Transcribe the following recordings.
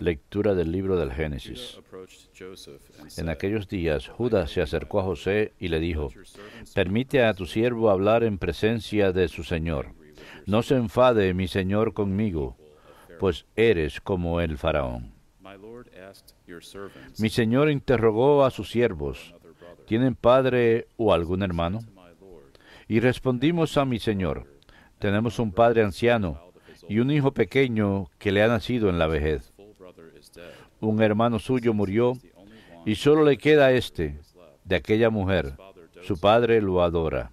Lectura del libro del Génesis. En aquellos días Judas se acercó a José y le dijo, Permite a tu siervo hablar en presencia de su Señor. No se enfade mi Señor conmigo, pues eres como el faraón. Mi Señor interrogó a sus siervos, ¿tienen padre o algún hermano? Y respondimos a mi Señor, tenemos un padre anciano y un hijo pequeño que le ha nacido en la vejez. Un hermano suyo murió y solo le queda este de aquella mujer. Su padre lo adora.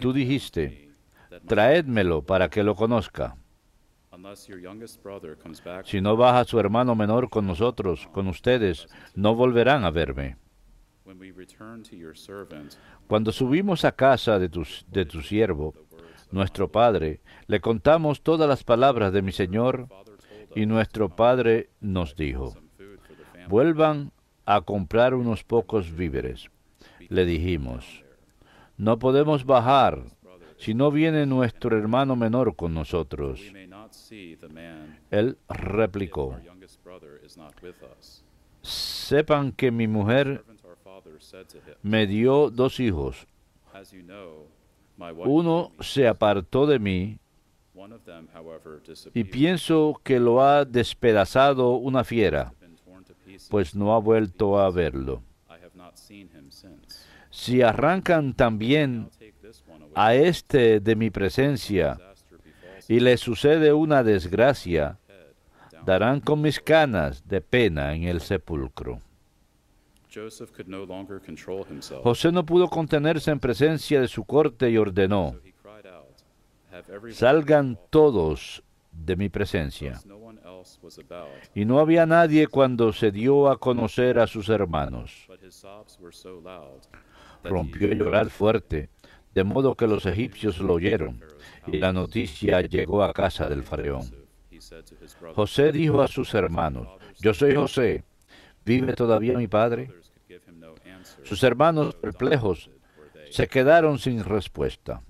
Tú dijiste, traédmelo para que lo conozca. Si no baja su hermano menor con nosotros, con ustedes, no volverán a verme. Cuando subimos a casa de tu, de tu siervo, nuestro Padre, le contamos todas las palabras de mi Señor y nuestro Padre nos dijo, vuelvan a comprar unos pocos víveres. Le dijimos, no podemos bajar si no viene nuestro hermano menor con nosotros. Él replicó, sepan que mi mujer me dio dos hijos, uno se apartó de mí y pienso que lo ha despedazado una fiera, pues no ha vuelto a verlo. Si arrancan también a este de mi presencia y le sucede una desgracia, darán con mis canas de pena en el sepulcro. José no pudo contenerse en presencia de su corte y ordenó, salgan todos de mi presencia. Y no había nadie cuando se dio a conocer a sus hermanos. Rompió a llorar fuerte, de modo que los egipcios lo oyeron, y la noticia llegó a casa del faraón. José dijo a sus hermanos, yo soy José, ¿Vive todavía mi padre? Sus hermanos perplejos se quedaron sin respuesta.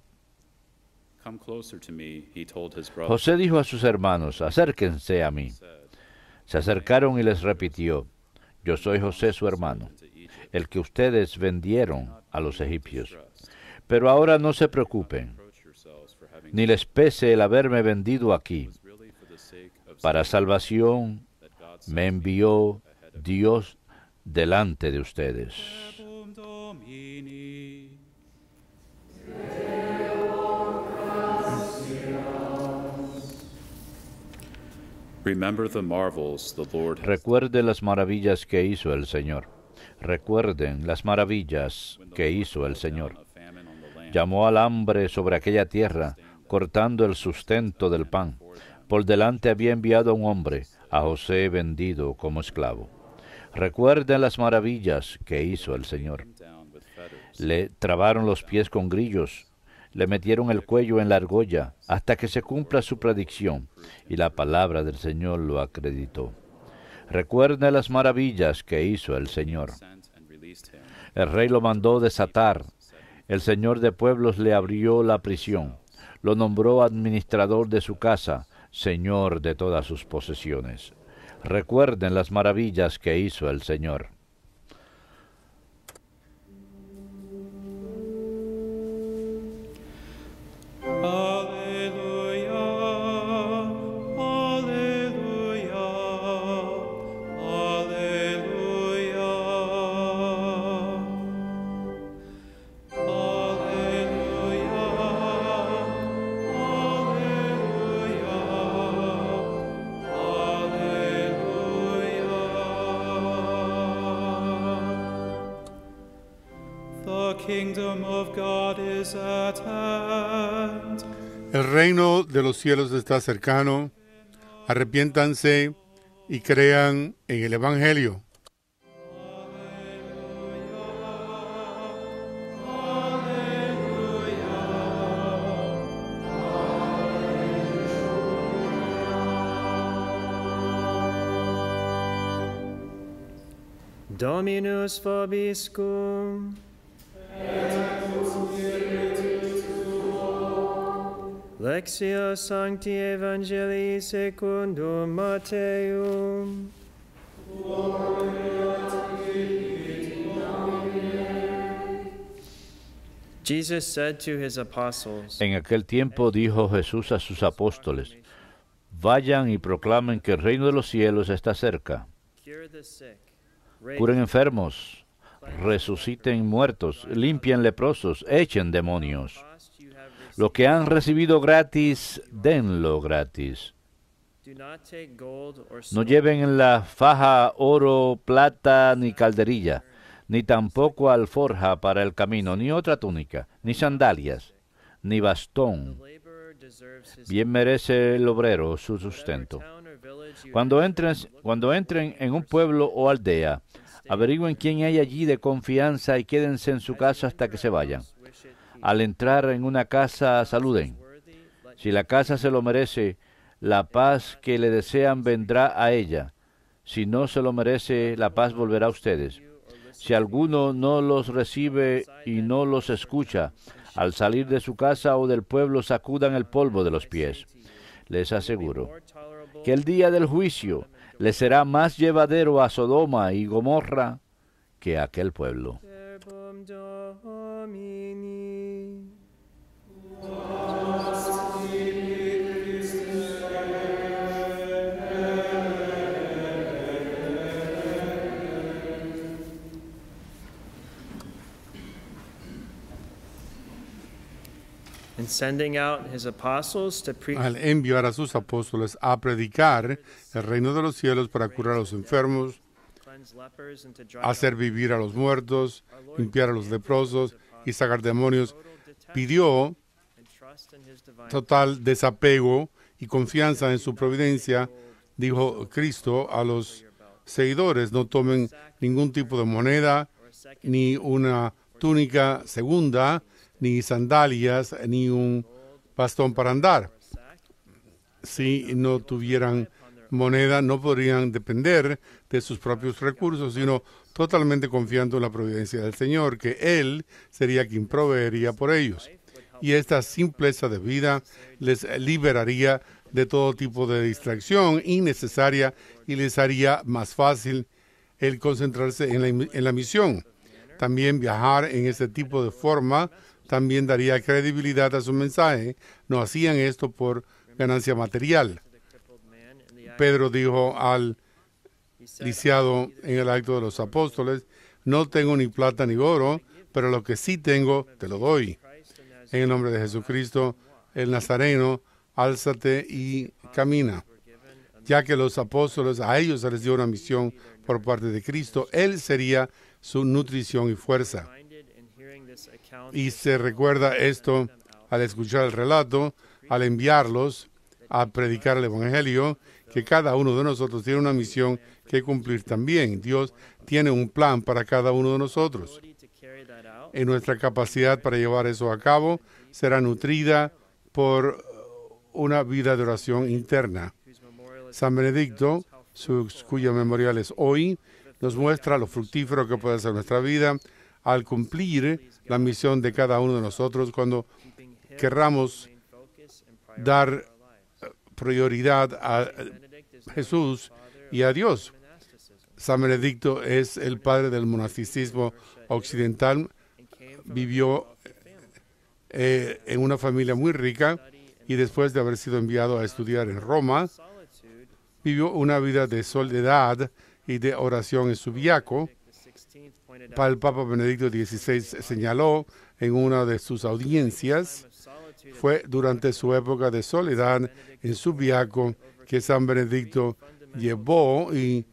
José dijo a sus hermanos, acérquense a mí. Se acercaron y les repitió, yo soy José su hermano, el que ustedes vendieron a los egipcios. Pero ahora no se preocupen, ni les pese el haberme vendido aquí. Para salvación me envió Dios delante de ustedes. Recuerden las maravillas que hizo el Señor. Recuerden las maravillas que hizo el Señor. Llamó al hambre sobre aquella tierra, cortando el sustento del pan. Por delante había enviado a un hombre, a José vendido como esclavo. Recuerden las maravillas que hizo el Señor. Le trabaron los pies con grillos, le metieron el cuello en la argolla, hasta que se cumpla su predicción, y la palabra del Señor lo acreditó. Recuerden las maravillas que hizo el Señor. El rey lo mandó desatar, el Señor de pueblos le abrió la prisión, lo nombró administrador de su casa, Señor de todas sus posesiones recuerden las maravillas que hizo el Señor. kingdom of God is at hand. El reino de los cielos está cercano. Arrepiéntanse y crean en el Evangelio. Dominus Fabiscum! Lexio Sancti Evangelii secundum Mateum. Jesus said to his apostles, en aquel tiempo dijo Jesús a sus apóstoles, vayan y proclamen que el reino de los cielos está cerca. Curen enfermos, resuciten muertos, limpien leprosos, echen demonios. Lo que han recibido gratis, denlo gratis. No lleven en la faja oro, plata ni calderilla, ni tampoco alforja para el camino, ni otra túnica, ni sandalias, ni bastón. Bien merece el obrero su sustento. Cuando entren, cuando entren en un pueblo o aldea, averigüen quién hay allí de confianza y quédense en su casa hasta que se vayan al entrar en una casa saluden. Si la casa se lo merece, la paz que le desean vendrá a ella. Si no se lo merece, la paz volverá a ustedes. Si alguno no los recibe y no los escucha, al salir de su casa o del pueblo sacudan el polvo de los pies. Les aseguro que el día del juicio le será más llevadero a Sodoma y Gomorra que a aquel pueblo. al enviar a sus apóstoles a predicar el reino de los cielos para curar a los enfermos, hacer vivir a los muertos, limpiar a los leprosos y sacar demonios, pidió total desapego y confianza en su providencia, dijo Cristo a los seguidores, no tomen ningún tipo de moneda ni una túnica segunda, ni sandalias, ni un bastón para andar. Si no tuvieran moneda, no podrían depender de sus propios recursos, sino totalmente confiando en la providencia del Señor, que Él sería quien proveería por ellos. Y esta simpleza de vida les liberaría de todo tipo de distracción innecesaria y les haría más fácil el concentrarse en la, en la misión. También viajar en ese tipo de forma también daría credibilidad a su mensaje. No hacían esto por ganancia material. Pedro dijo al lisiado en el acto de los apóstoles, no tengo ni plata ni oro, pero lo que sí tengo te lo doy. En el nombre de Jesucristo, el Nazareno, álzate y camina. Ya que los apóstoles, a ellos se les dio una misión por parte de Cristo, Él sería su nutrición y fuerza. Y se recuerda esto al escuchar el relato, al enviarlos a predicar el Evangelio, que cada uno de nosotros tiene una misión que cumplir también. Dios tiene un plan para cada uno de nosotros. y nuestra capacidad para llevar eso a cabo será nutrida por una vida de oración interna. San Benedicto, cuyo memorial es hoy, nos muestra lo fructífero que puede ser nuestra vida al cumplir la misión de cada uno de nosotros cuando querramos dar eh, prioridad a eh, Jesús y a Dios. San Benedicto es el padre del monasticismo occidental, vivió eh, en una familia muy rica y después de haber sido enviado a estudiar en Roma, vivió una vida de soledad y de oración en Subiaco. El Papa Benedicto XVI señaló en una de sus audiencias, fue durante su época de soledad en Subiaco que San Benedicto llevó y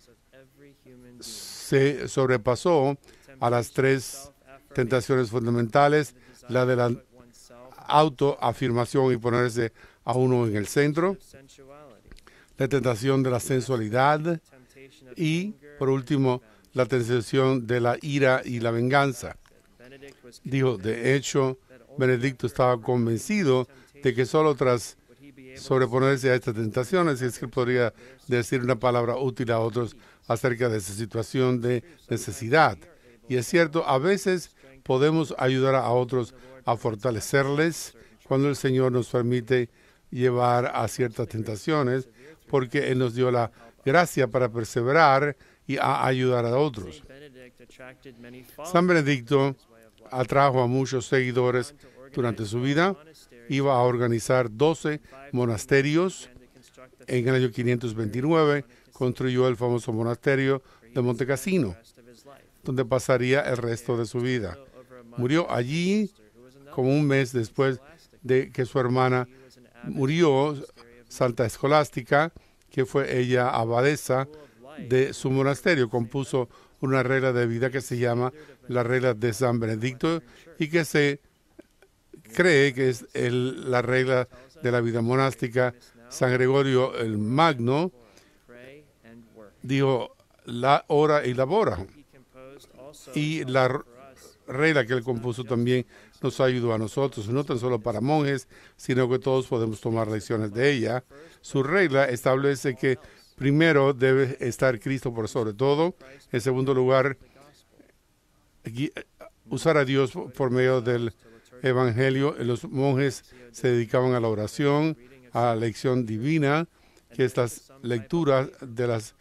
se sobrepasó a las tres tentaciones fundamentales, la de la autoafirmación y ponerse a uno en el centro, la tentación de la sensualidad, y, por último, la tentación de la ira y la venganza. Dijo, de hecho, Benedicto estaba convencido de que solo tras sobreponerse a estas tentaciones es que podría decir una palabra útil a otros acerca de esa situación de necesidad. Y es cierto, a veces podemos ayudar a otros a fortalecerles cuando el Señor nos permite llevar a ciertas tentaciones, porque Él nos dio la gracia para perseverar y ayudar a otros. San Benedicto atrajo a muchos seguidores durante su vida. Iba a organizar 12 monasterios. En el año 529 construyó el famoso monasterio de Montecassino, donde pasaría el resto de su vida. Murió allí como un mes después de que su hermana murió, Santa Escolástica, que fue ella abadesa de su monasterio. Compuso una regla de vida que se llama la regla de San Benedicto y que se cree que es la regla de la vida monástica. San Gregorio el Magno dijo la hora y labora. Y la regla que él compuso también nos ayudó a nosotros, no tan solo para monjes, sino que todos podemos tomar lecciones de ella. Su regla establece que primero debe estar Cristo por sobre todo, en segundo lugar, usar a Dios por medio del Evangelio. Los monjes se dedicaban a la oración, a la lección divina, que es la lecturas de las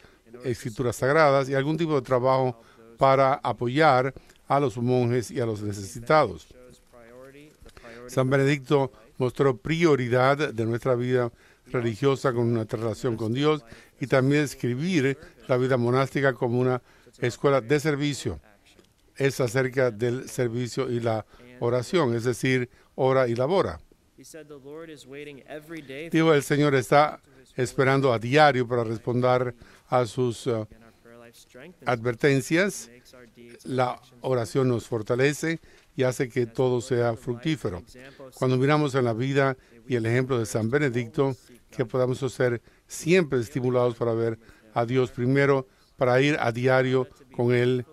escrituras sagradas y algún tipo de trabajo para apoyar a los monjes y a los necesitados. San Benedicto mostró prioridad de nuestra vida religiosa con nuestra relación con Dios y también escribir la vida monástica como una escuela de servicio. Es acerca del servicio y la oración, es decir, ora y labora. Digo, el Señor está esperando a diario para responder a sus uh, advertencias, la oración nos fortalece y hace que todo sea fructífero. Cuando miramos en la vida y el ejemplo de San Benedicto, que podamos ser siempre estimulados para ver a Dios primero, para ir a diario con Él,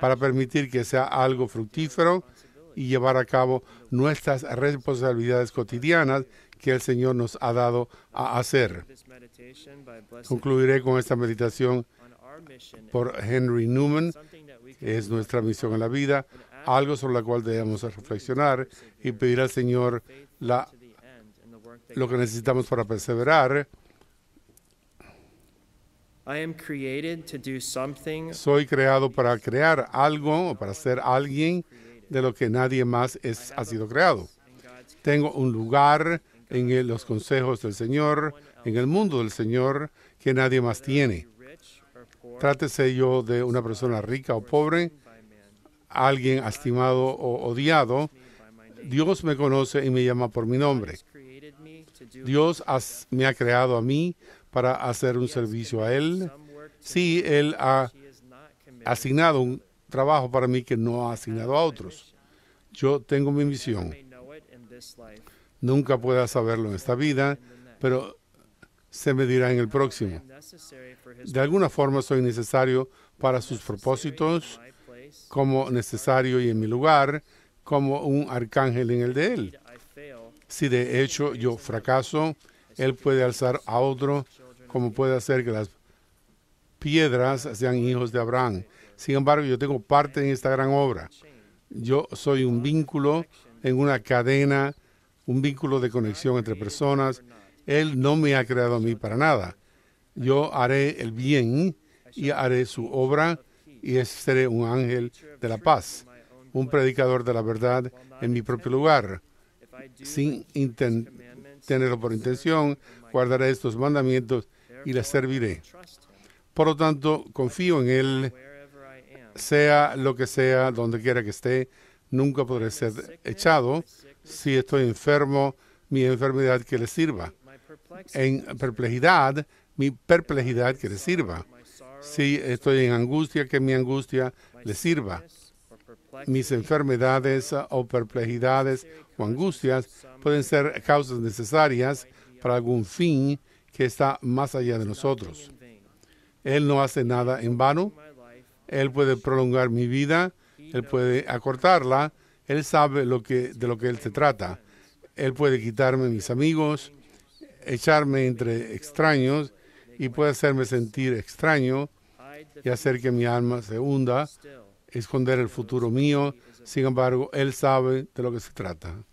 para permitir que sea algo fructífero y llevar a cabo nuestras responsabilidades cotidianas que el Señor nos ha dado a hacer. Concluiré con esta meditación por Henry Newman, es nuestra misión en la vida, algo sobre la cual debemos reflexionar y pedir al Señor la, lo que necesitamos para perseverar. Soy creado para crear algo o para ser alguien de lo que nadie más es, ha sido creado. Tengo un lugar en los consejos del Señor, en el mundo del Señor, que nadie más tiene. Trátese yo de una persona rica o pobre, alguien estimado o odiado, Dios me conoce y me llama por mi nombre. Dios me ha creado a mí para hacer un servicio a Él. Sí, Él ha asignado un trabajo para mí que no ha asignado a otros. Yo tengo mi misión. Nunca pueda saberlo en esta vida, pero se medirá en el próximo. De alguna forma soy necesario para sus propósitos, como necesario y en mi lugar, como un arcángel en el de él. Si de hecho yo fracaso, él puede alzar a otro, como puede hacer que las piedras sean hijos de Abraham. Sin embargo, yo tengo parte en esta gran obra. Yo soy un vínculo en una cadena, un vínculo de conexión entre personas él no me ha creado a mí para nada. Yo haré el bien y haré su obra y seré un ángel de la paz, un predicador de la verdad en mi propio lugar. Sin tenerlo por intención, guardaré estos mandamientos y le serviré. Por lo tanto, confío en Él, sea lo que sea, donde quiera que esté, nunca podré ser echado si estoy enfermo, mi enfermedad que le sirva en perplejidad, mi perplejidad que le sirva. Si estoy en angustia, que mi angustia le sirva. Mis enfermedades o perplejidades o angustias pueden ser causas necesarias para algún fin que está más allá de nosotros. Él no hace nada en vano. Él puede prolongar mi vida, Él puede acortarla, Él sabe lo que, de lo que Él se trata. Él puede quitarme mis amigos, echarme entre extraños y puede hacerme sentir extraño y hacer que mi alma se hunda, esconder el futuro mío. Sin embargo, Él sabe de lo que se trata.